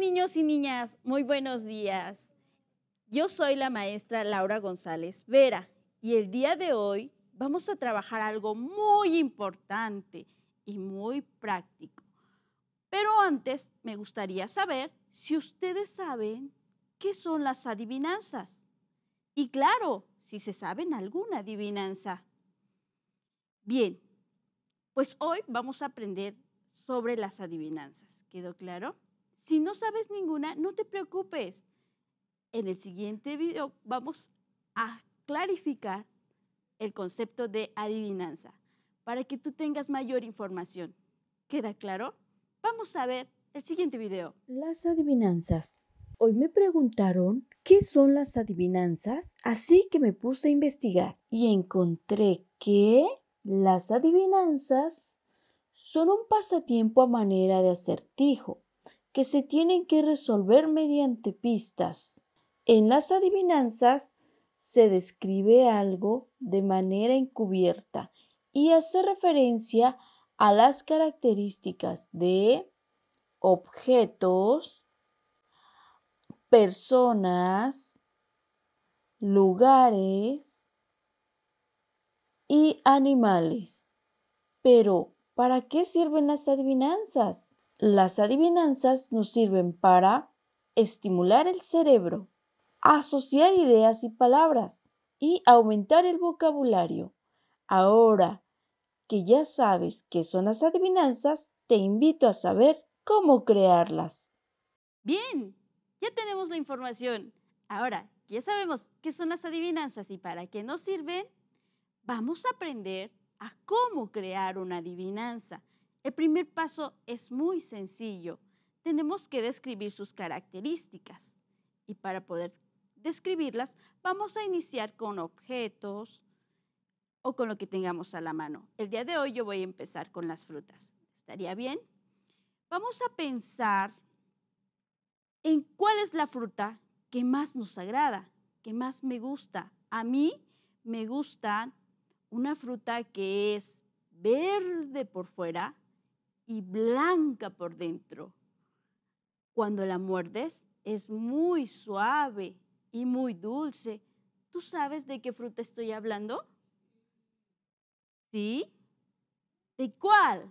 niños y niñas, muy buenos días. Yo soy la maestra Laura González Vera y el día de hoy vamos a trabajar algo muy importante y muy práctico. Pero antes me gustaría saber si ustedes saben qué son las adivinanzas. Y claro, si se saben alguna adivinanza. Bien, pues hoy vamos a aprender sobre las adivinanzas. ¿Quedó claro? Si no sabes ninguna, no te preocupes. En el siguiente video vamos a clarificar el concepto de adivinanza para que tú tengas mayor información. ¿Queda claro? Vamos a ver el siguiente video. Las adivinanzas. Hoy me preguntaron qué son las adivinanzas, así que me puse a investigar y encontré que las adivinanzas son un pasatiempo a manera de acertijo que se tienen que resolver mediante pistas. En las adivinanzas se describe algo de manera encubierta y hace referencia a las características de objetos, personas, lugares y animales. Pero, ¿para qué sirven las adivinanzas? Las adivinanzas nos sirven para estimular el cerebro, asociar ideas y palabras y aumentar el vocabulario. Ahora que ya sabes qué son las adivinanzas, te invito a saber cómo crearlas. Bien, ya tenemos la información. Ahora, que ya sabemos qué son las adivinanzas y para qué nos sirven, vamos a aprender a cómo crear una adivinanza. El primer paso es muy sencillo. Tenemos que describir sus características. Y para poder describirlas, vamos a iniciar con objetos o con lo que tengamos a la mano. El día de hoy yo voy a empezar con las frutas. ¿Estaría bien? Vamos a pensar en cuál es la fruta que más nos agrada, que más me gusta. A mí me gusta una fruta que es verde por fuera, y blanca por dentro. Cuando la muerdes es muy suave y muy dulce. ¿Tú sabes de qué fruta estoy hablando? ¿Sí? ¿De cuál?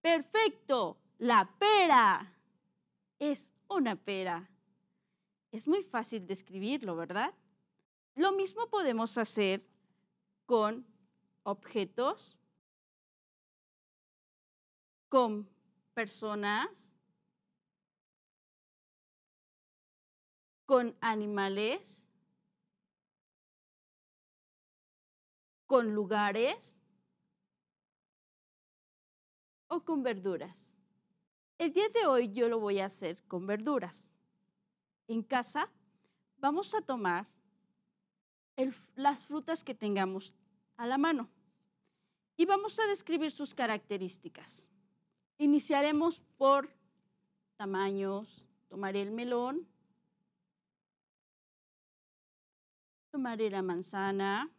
Perfecto, la pera. Es una pera. Es muy fácil describirlo, ¿verdad? Lo mismo podemos hacer con objetos con personas, con animales, con lugares o con verduras. El día de hoy yo lo voy a hacer con verduras. En casa vamos a tomar las frutas que tengamos a la mano y vamos a describir sus características. Iniciaremos por tamaños. Tomaré el melón. Tomaré la manzana.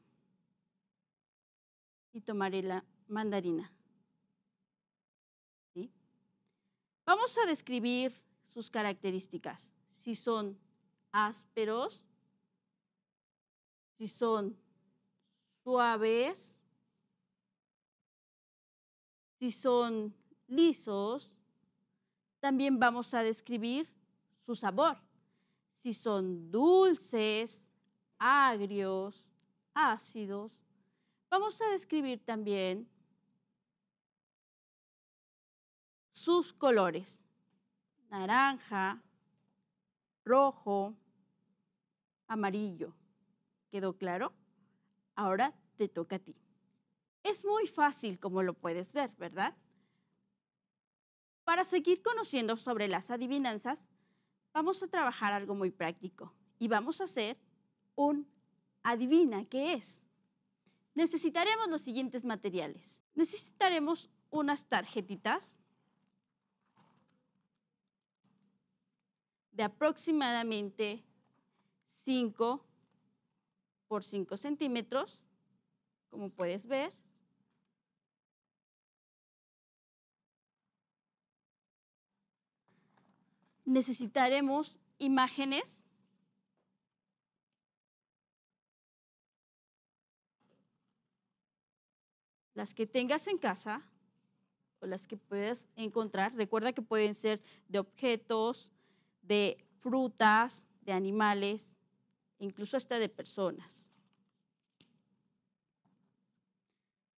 Y tomaré la mandarina. Vamos a describir sus características. Si son ásperos, si son suaves, si son lisos, también vamos a describir su sabor. Si son dulces, agrios, ácidos. Vamos a describir también sus colores. Naranja, rojo, amarillo. ¿Quedó claro? Ahora te toca a ti. Es muy fácil como lo puedes ver, ¿verdad? Para seguir conociendo sobre las adivinanzas, vamos a trabajar algo muy práctico y vamos a hacer un adivina qué es. Necesitaremos los siguientes materiales. Necesitaremos unas tarjetitas de aproximadamente 5 por 5 centímetros, como puedes ver. necesitaremos imágenes las que tengas en casa o las que puedas encontrar. Recuerda que pueden ser de objetos, de frutas, de animales, incluso hasta de personas.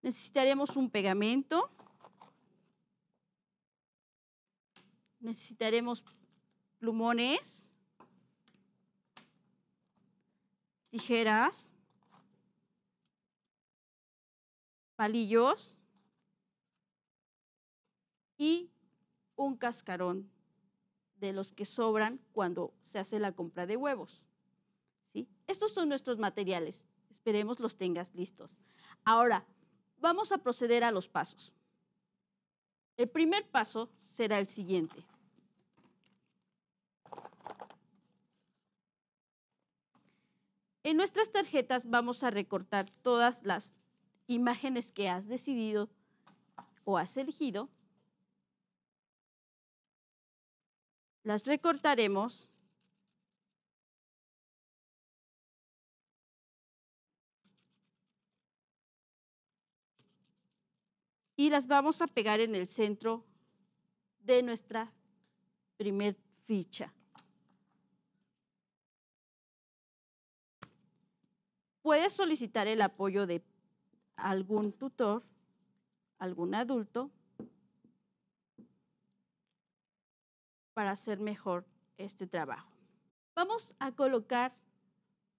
Necesitaremos un pegamento. Necesitaremos plumones, tijeras, palillos y un cascarón de los que sobran cuando se hace la compra de huevos. ¿Sí? Estos son nuestros materiales. Esperemos los tengas listos. Ahora, vamos a proceder a los pasos. El primer paso será el siguiente. En nuestras tarjetas vamos a recortar todas las imágenes que has decidido o has elegido. Las recortaremos. Y las vamos a pegar en el centro de nuestra primer ficha. puedes solicitar el apoyo de algún tutor, algún adulto, para hacer mejor este trabajo. Vamos a colocar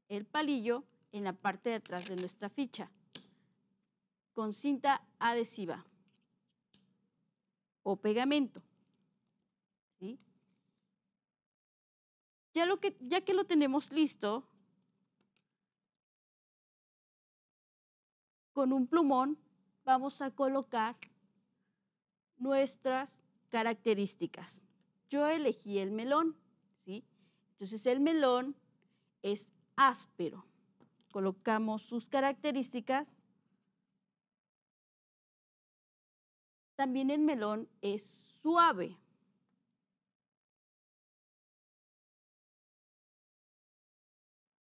el palillo en la parte de atrás de nuestra ficha con cinta adhesiva o pegamento. Ya, lo ya que lo tenemos listo, con un plumón vamos a colocar nuestras características. Yo elegí el melón, ¿sí? Entonces el melón es áspero. Colocamos sus características. También el melón es suave.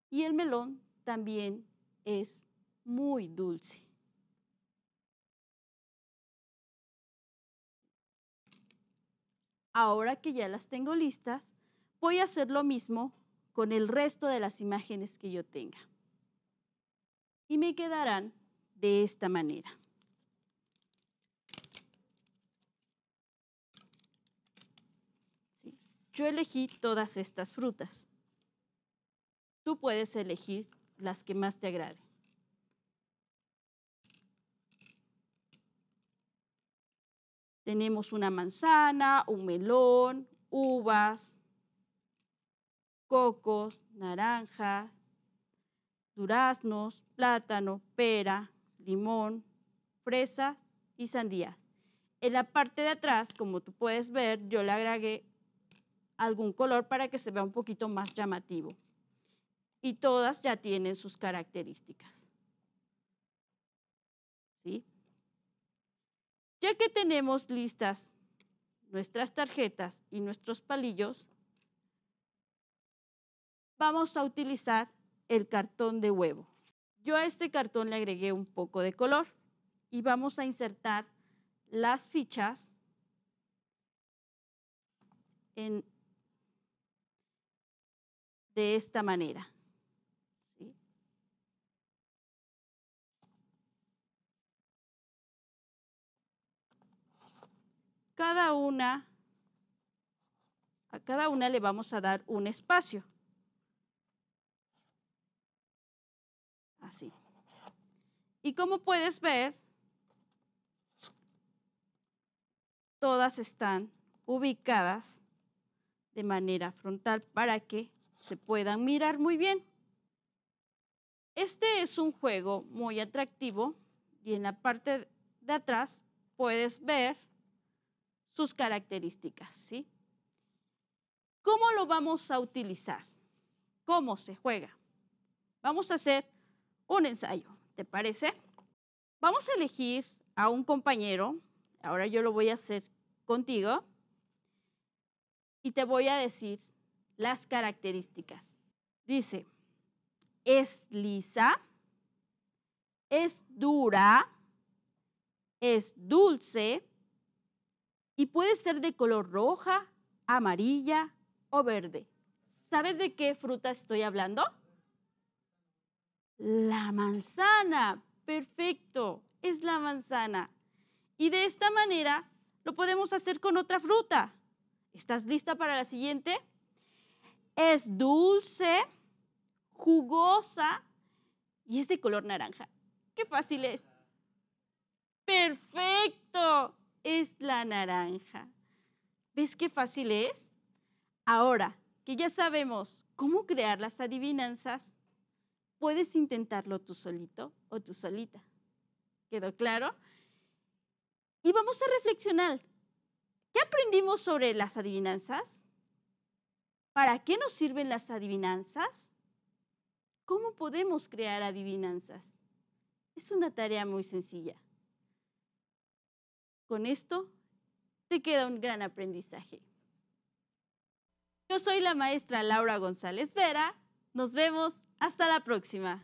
Y el melón también es muy dulce. ahora que ya las tengo listas, voy a hacer lo mismo con el resto de las imágenes que yo tenga. Y me quedarán de esta manera. Yo elegí todas estas frutas. Tú puedes elegir las que más te agrade. Tenemos una manzana, un melón, uvas, cocos, naranjas, duraznos, plátano, pera, limón, fresas y sandías. En la parte de atrás, como tú puedes ver, yo le agregué algún color para que se vea un poquito más llamativo. Y todas ya tienen sus características. ¿Sí? Ya que tenemos listas nuestras tarjetas y nuestros palillos, vamos a utilizar el cartón de huevo. Yo a este cartón le agregué un poco de color y vamos a insertar las fichas de esta manera. cada una, a cada una le vamos a dar un espacio. Así. Y como puedes ver, todas están ubicadas de manera frontal para que se puedan mirar muy bien. Este es un juego muy atractivo y en la parte de atrás puedes ver sus características, ¿sí? ¿Cómo lo vamos a utilizar? ¿Cómo se juega? Vamos a hacer un ensayo, ¿te parece? Vamos a elegir a un compañero, ahora yo lo voy a hacer contigo, y te voy a decir las características. Dice, es lisa, es dura, es dulce, y puede ser de color roja, amarilla o verde. ¿Sabes de qué fruta estoy hablando? La manzana. Perfecto, es la manzana. Y de esta manera lo podemos hacer con otra fruta. ¿Estás lista para la siguiente? Es dulce, jugosa y es de color naranja. ¡Qué fácil es! ¡Perfecto! es la naranja. ¿Ves qué fácil es? Ahora que ya sabemos cómo crear las adivinanzas, puedes intentarlo tú solito o tú solita. ¿Quedó claro? Y vamos a reflexionar. ¿Qué aprendimos sobre las adivinanzas? ¿Para qué nos sirven las adivinanzas? ¿Cómo podemos crear adivinanzas? Es una tarea muy sencilla. Con esto te queda un gran aprendizaje. Yo soy la maestra Laura González Vera. Nos vemos hasta la próxima.